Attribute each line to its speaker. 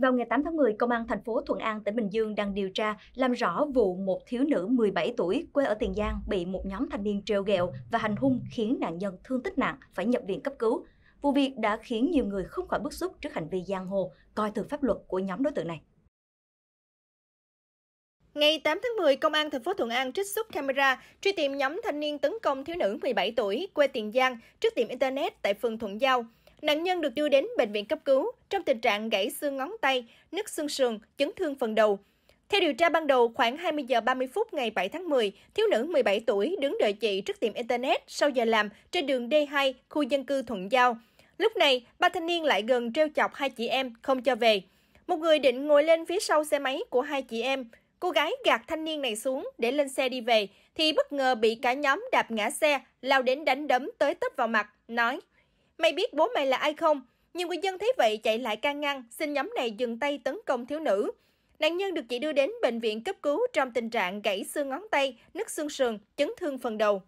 Speaker 1: Vào ngày 8 tháng 10, Công an thành phố Thuận An, tỉnh Bình Dương đang điều tra làm rõ vụ một thiếu nữ 17 tuổi quê ở Tiền Giang bị một nhóm thanh niên trêu ghẹo và hành hung khiến nạn nhân thương tích nặng phải nhập viện cấp cứu. Vụ việc đã khiến nhiều người không khỏi bức xúc trước hành vi giang hồ coi thường pháp luật của nhóm đối tượng này.
Speaker 2: Ngày 8 tháng 10, Công an thành phố Thuận An trích xuất camera truy tìm nhóm thanh niên tấn công thiếu nữ 17 tuổi quê Tiền Giang trước tiệm Internet tại phường Thuận Giao. Nạn nhân được đưa đến bệnh viện cấp cứu trong tình trạng gãy xương ngón tay, nứt xương sườn, chấn thương phần đầu. Theo điều tra ban đầu, khoảng 20 giờ 30 phút ngày 7 tháng 10, thiếu nữ 17 tuổi đứng đợi chị trước tiệm Internet sau giờ làm trên đường D2, khu dân cư Thuận Giao. Lúc này, ba thanh niên lại gần treo chọc hai chị em, không cho về. Một người định ngồi lên phía sau xe máy của hai chị em. Cô gái gạt thanh niên này xuống để lên xe đi về, thì bất ngờ bị cả nhóm đạp ngã xe, lao đến đánh đấm tới tấp vào mặt, nói Mày biết bố mày là ai không? Nhiều người dân thấy vậy chạy lại can ngăn, xin nhóm này dừng tay tấn công thiếu nữ. Nạn nhân được chị đưa đến bệnh viện cấp cứu trong tình trạng gãy xương ngón tay, nứt xương sườn, chấn thương phần đầu.